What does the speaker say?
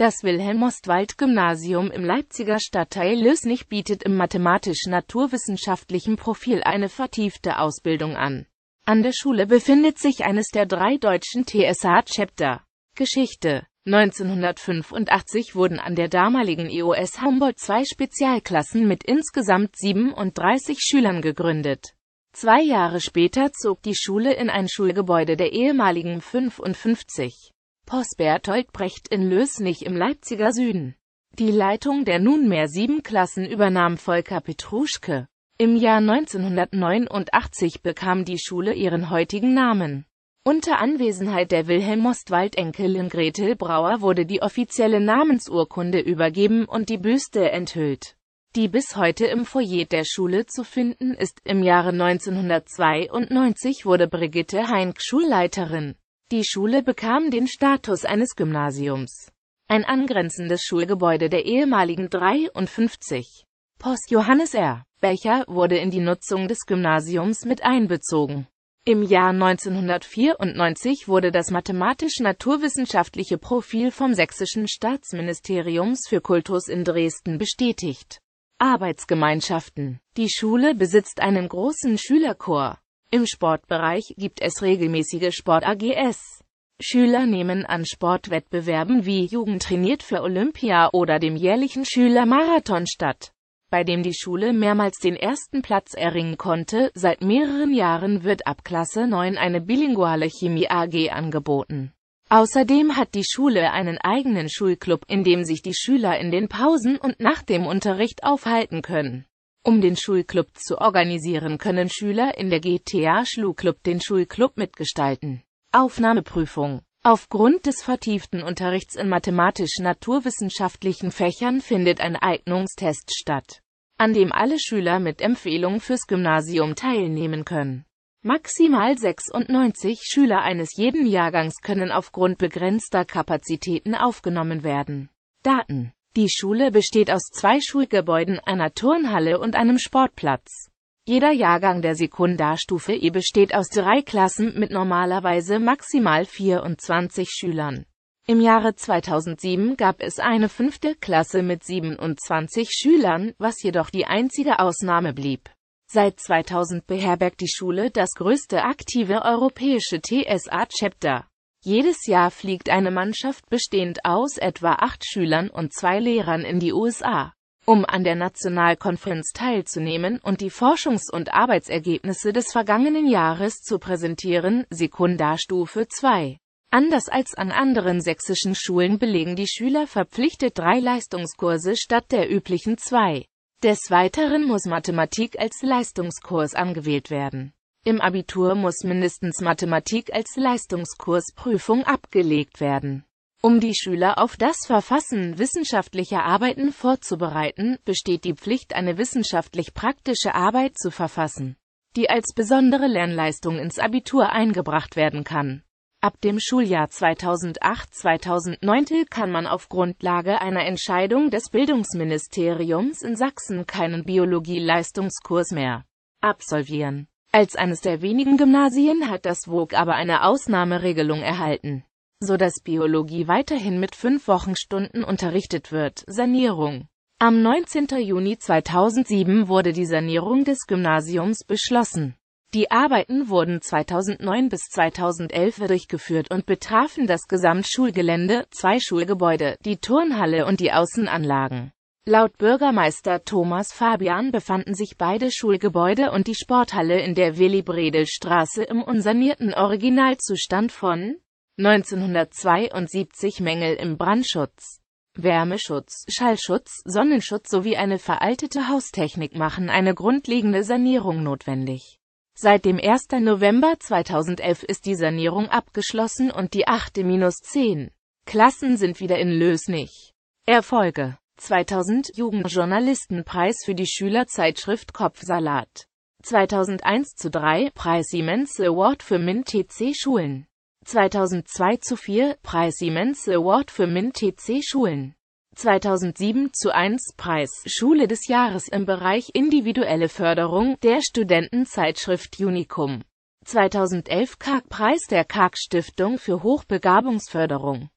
Das Wilhelm-Ostwald-Gymnasium im Leipziger Stadtteil Lößnich bietet im mathematisch-naturwissenschaftlichen Profil eine vertiefte Ausbildung an. An der Schule befindet sich eines der drei deutschen TSH-Chapter. Geschichte 1985 wurden an der damaligen EOS Humboldt zwei Spezialklassen mit insgesamt 37 Schülern gegründet. Zwei Jahre später zog die Schule in ein Schulgebäude der ehemaligen 55. Post Brecht in Lösnich im Leipziger Süden. Die Leitung der nunmehr sieben Klassen übernahm Volker Petruschke. Im Jahr 1989 bekam die Schule ihren heutigen Namen. Unter Anwesenheit der Wilhelm Ostwald Enkelin Gretel Brauer wurde die offizielle Namensurkunde übergeben und die Büste enthüllt, die bis heute im Foyer der Schule zu finden ist. Im Jahre 1992 wurde Brigitte Heinck Schulleiterin. Die Schule bekam den Status eines Gymnasiums. Ein angrenzendes Schulgebäude der ehemaligen 53 Post Johannes R. Becher wurde in die Nutzung des Gymnasiums mit einbezogen. Im Jahr 1994 wurde das mathematisch-naturwissenschaftliche Profil vom Sächsischen Staatsministeriums für Kultus in Dresden bestätigt. Arbeitsgemeinschaften. Die Schule besitzt einen großen Schülerchor. Im Sportbereich gibt es regelmäßige Sport-AGs. Schüler nehmen an Sportwettbewerben wie Jugend trainiert für Olympia oder dem jährlichen Schülermarathon statt, bei dem die Schule mehrmals den ersten Platz erringen konnte. Seit mehreren Jahren wird ab Klasse 9 eine bilinguale Chemie AG angeboten. Außerdem hat die Schule einen eigenen Schulclub, in dem sich die Schüler in den Pausen und nach dem Unterricht aufhalten können. Um den Schulclub zu organisieren, können Schüler in der GTA Schulclub den Schulclub mitgestalten. Aufnahmeprüfung Aufgrund des vertieften Unterrichts in mathematisch-naturwissenschaftlichen Fächern findet ein Eignungstest statt, an dem alle Schüler mit Empfehlung fürs Gymnasium teilnehmen können. Maximal 96 Schüler eines jeden Jahrgangs können aufgrund begrenzter Kapazitäten aufgenommen werden. Daten die Schule besteht aus zwei Schulgebäuden, einer Turnhalle und einem Sportplatz. Jeder Jahrgang der Sekundarstufe E besteht aus drei Klassen mit normalerweise maximal 24 Schülern. Im Jahre 2007 gab es eine fünfte Klasse mit 27 Schülern, was jedoch die einzige Ausnahme blieb. Seit 2000 beherbergt die Schule das größte aktive europäische TSA-Chapter. Jedes Jahr fliegt eine Mannschaft bestehend aus etwa acht Schülern und zwei Lehrern in die USA, um an der Nationalkonferenz teilzunehmen und die Forschungs- und Arbeitsergebnisse des vergangenen Jahres zu präsentieren, Sekundarstufe 2. Anders als an anderen sächsischen Schulen belegen die Schüler verpflichtet drei Leistungskurse statt der üblichen zwei. Des Weiteren muss Mathematik als Leistungskurs angewählt werden. Im Abitur muss mindestens Mathematik als Leistungskursprüfung abgelegt werden. Um die Schüler auf das Verfassen wissenschaftlicher Arbeiten vorzubereiten, besteht die Pflicht, eine wissenschaftlich praktische Arbeit zu verfassen, die als besondere Lernleistung ins Abitur eingebracht werden kann. Ab dem Schuljahr 2008-2009 kann man auf Grundlage einer Entscheidung des Bildungsministeriums in Sachsen keinen Biologie-Leistungskurs mehr absolvieren. Als eines der wenigen Gymnasien hat das WOG aber eine Ausnahmeregelung erhalten, so dass Biologie weiterhin mit fünf Wochenstunden unterrichtet wird. Sanierung Am 19. Juni 2007 wurde die Sanierung des Gymnasiums beschlossen. Die Arbeiten wurden 2009 bis 2011 durchgeführt und betrafen das Gesamtschulgelände, zwei Schulgebäude, die Turnhalle und die Außenanlagen. Laut Bürgermeister Thomas Fabian befanden sich beide Schulgebäude und die Sporthalle in der Willy-Bredel-Straße im unsanierten Originalzustand von 1972 Mängel im Brandschutz, Wärmeschutz, Schallschutz, Sonnenschutz sowie eine veraltete Haustechnik machen eine grundlegende Sanierung notwendig. Seit dem 1. November 2011 ist die Sanierung abgeschlossen und die 8.-10. Klassen sind wieder in Lösnig. Erfolge 2000 Jugendjournalistenpreis für die Schülerzeitschrift Kopfsalat. 2001 zu 3 Preis Siemens Award für MINT-TC Schulen. 2002 zu 4 Preis Siemens Award für MINT-TC Schulen. 2007 zu 1 Preis Schule des Jahres im Bereich individuelle Förderung der Studentenzeitschrift Unicum. 2011 kak Preis der kak Stiftung für Hochbegabungsförderung.